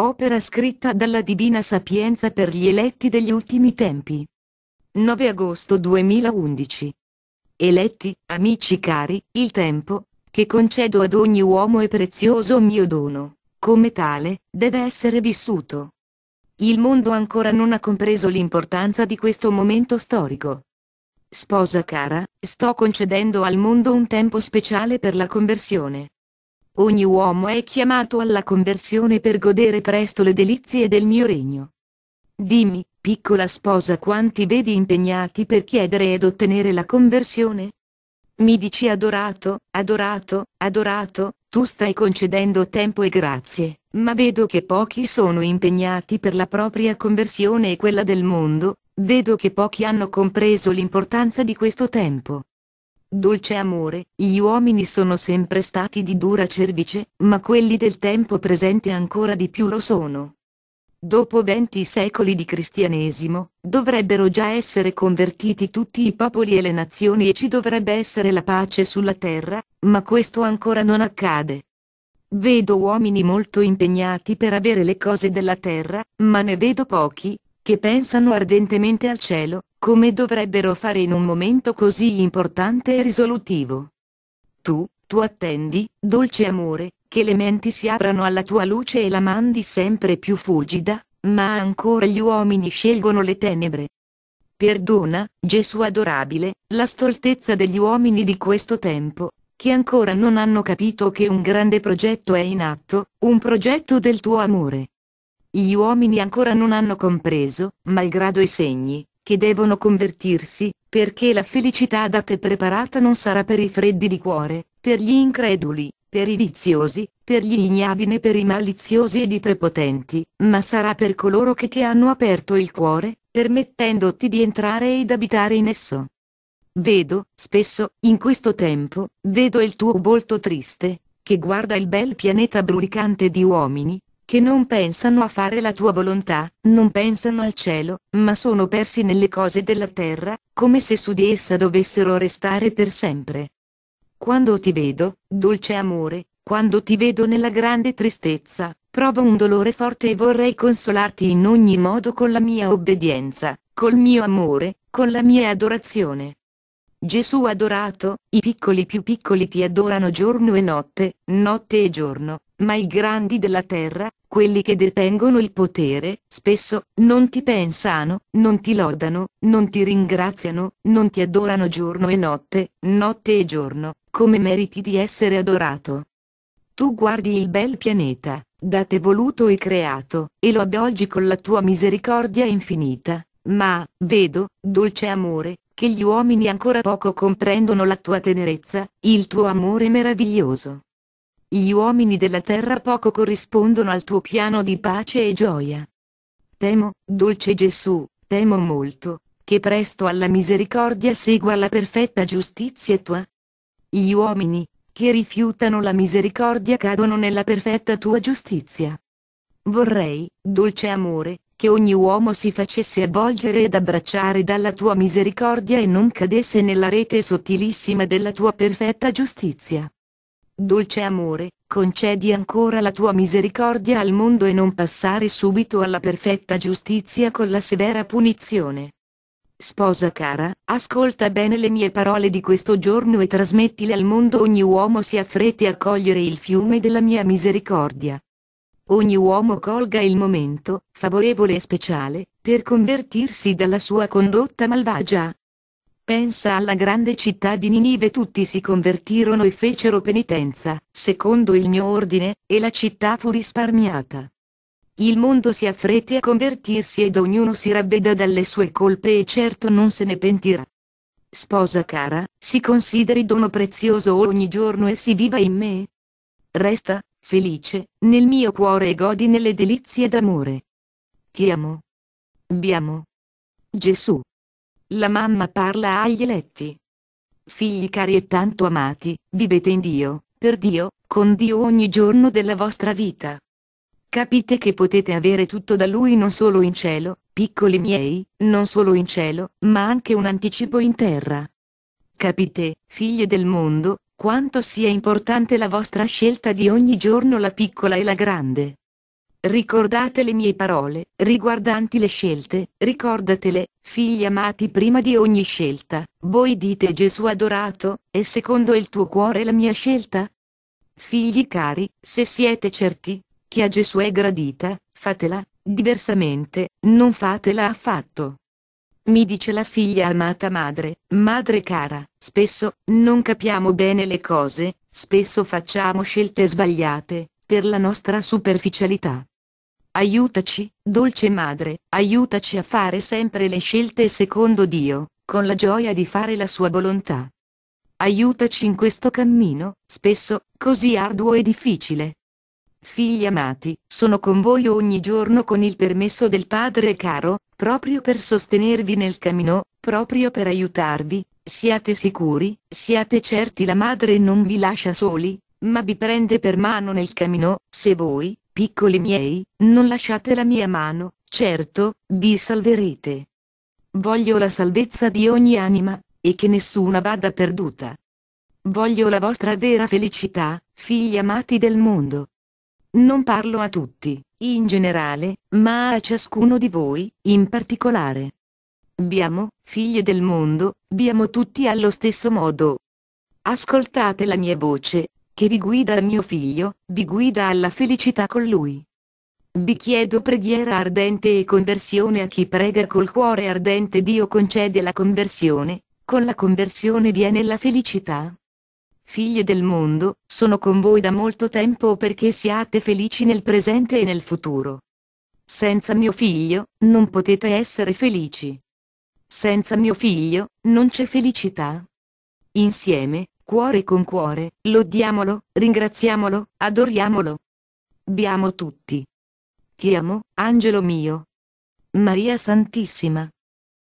Opera scritta dalla Divina Sapienza per gli eletti degli ultimi tempi. 9 agosto 2011. Eletti, amici cari, il tempo, che concedo ad ogni uomo è prezioso mio dono, come tale, deve essere vissuto. Il mondo ancora non ha compreso l'importanza di questo momento storico. Sposa cara, sto concedendo al mondo un tempo speciale per la conversione. Ogni uomo è chiamato alla conversione per godere presto le delizie del mio regno. Dimmi, piccola sposa, quanti vedi impegnati per chiedere ed ottenere la conversione? Mi dici adorato, adorato, adorato, tu stai concedendo tempo e grazie, ma vedo che pochi sono impegnati per la propria conversione e quella del mondo, vedo che pochi hanno compreso l'importanza di questo tempo. Dolce amore, gli uomini sono sempre stati di dura cervice, ma quelli del tempo presente ancora di più lo sono. Dopo venti secoli di cristianesimo, dovrebbero già essere convertiti tutti i popoli e le nazioni e ci dovrebbe essere la pace sulla terra, ma questo ancora non accade. Vedo uomini molto impegnati per avere le cose della terra, ma ne vedo pochi, che pensano ardentemente al cielo, come dovrebbero fare in un momento così importante e risolutivo. Tu, tu attendi, dolce amore, che le menti si aprano alla tua luce e la mandi sempre più fulgida, ma ancora gli uomini scelgono le tenebre. Perdona, Gesù adorabile, la stoltezza degli uomini di questo tempo, che ancora non hanno capito che un grande progetto è in atto, un progetto del tuo amore. Gli uomini ancora non hanno compreso, malgrado i segni, che devono convertirsi, perché la felicità data e preparata non sarà per i freddi di cuore, per gli increduli, per i viziosi, per gli ignavi né per i maliziosi ed i prepotenti, ma sarà per coloro che ti hanno aperto il cuore, permettendoti di entrare ed abitare in esso. Vedo, spesso, in questo tempo, vedo il tuo volto triste, che guarda il bel pianeta brulicante di uomini, che non pensano a fare la tua volontà, non pensano al cielo, ma sono persi nelle cose della terra, come se su di essa dovessero restare per sempre. Quando ti vedo, dolce amore, quando ti vedo nella grande tristezza, provo un dolore forte e vorrei consolarti in ogni modo con la mia obbedienza, col mio amore, con la mia adorazione. Gesù adorato, i piccoli più piccoli ti adorano giorno e notte, notte e giorno, ma i grandi della terra, quelli che detengono il potere, spesso, non ti pensano, non ti lodano, non ti ringraziano, non ti adorano giorno e notte, notte e giorno, come meriti di essere adorato. Tu guardi il bel pianeta, da te voluto e creato, e lo adolgi con la tua misericordia infinita, ma, vedo, dolce amore, che gli uomini ancora poco comprendono la tua tenerezza, il tuo amore meraviglioso gli uomini della terra poco corrispondono al tuo piano di pace e gioia. Temo, dolce Gesù, temo molto, che presto alla misericordia segua la perfetta giustizia tua. Gli uomini, che rifiutano la misericordia cadono nella perfetta tua giustizia. Vorrei, dolce amore, che ogni uomo si facesse avvolgere ed abbracciare dalla tua misericordia e non cadesse nella rete sottilissima della tua perfetta giustizia. Dolce amore, concedi ancora la tua misericordia al mondo e non passare subito alla perfetta giustizia con la severa punizione. Sposa cara, ascolta bene le mie parole di questo giorno e trasmettile al mondo ogni uomo si affretti a cogliere il fiume della mia misericordia. Ogni uomo colga il momento, favorevole e speciale, per convertirsi dalla sua condotta malvagia, Pensa alla grande città di Ninive tutti si convertirono e fecero penitenza, secondo il mio ordine, e la città fu risparmiata. Il mondo si affretti a convertirsi ed ognuno si ravveda dalle sue colpe e certo non se ne pentirà. Sposa cara, si consideri dono prezioso ogni giorno e si viva in me. Resta, felice, nel mio cuore e godi nelle delizie d'amore. Ti amo. Biamo. Gesù. La mamma parla agli eletti. Figli cari e tanto amati, vivete in Dio, per Dio, con Dio ogni giorno della vostra vita. Capite che potete avere tutto da Lui non solo in cielo, piccoli miei, non solo in cielo, ma anche un anticipo in terra. Capite, figlie del mondo, quanto sia importante la vostra scelta di ogni giorno la piccola e la grande. Ricordate le mie parole, riguardanti le scelte, ricordatele, figli amati prima di ogni scelta, voi dite Gesù adorato, e secondo il tuo cuore la mia scelta? Figli cari, se siete certi che a Gesù è gradita, fatela, diversamente, non fatela affatto. Mi dice la figlia amata madre, madre cara, spesso, non capiamo bene le cose, spesso facciamo scelte sbagliate, per la nostra superficialità. Aiutaci, dolce madre, aiutaci a fare sempre le scelte secondo Dio, con la gioia di fare la sua volontà. Aiutaci in questo cammino, spesso, così arduo e difficile. Figli amati, sono con voi ogni giorno con il permesso del Padre caro, proprio per sostenervi nel cammino, proprio per aiutarvi, siate sicuri, siate certi la Madre non vi lascia soli, ma vi prende per mano nel camino, se voi, piccoli miei, non lasciate la mia mano, certo, vi salverete. Voglio la salvezza di ogni anima, e che nessuna vada perduta. Voglio la vostra vera felicità, figli amati del mondo. Non parlo a tutti, in generale, ma a ciascuno di voi, in particolare. Vi amo, figlie del mondo, vi amo tutti allo stesso modo. Ascoltate la mia voce, che vi guida a mio figlio, vi guida alla felicità con lui. Vi chiedo preghiera ardente e conversione a chi prega col cuore ardente Dio concede la conversione, con la conversione viene la felicità. Figlie del mondo, sono con voi da molto tempo perché siate felici nel presente e nel futuro. Senza mio figlio, non potete essere felici. Senza mio figlio, non c'è felicità. Insieme, cuore con cuore, lodiamolo, ringraziamolo, adoriamolo. Biamo tutti. Ti amo, angelo mio. Maria Santissima.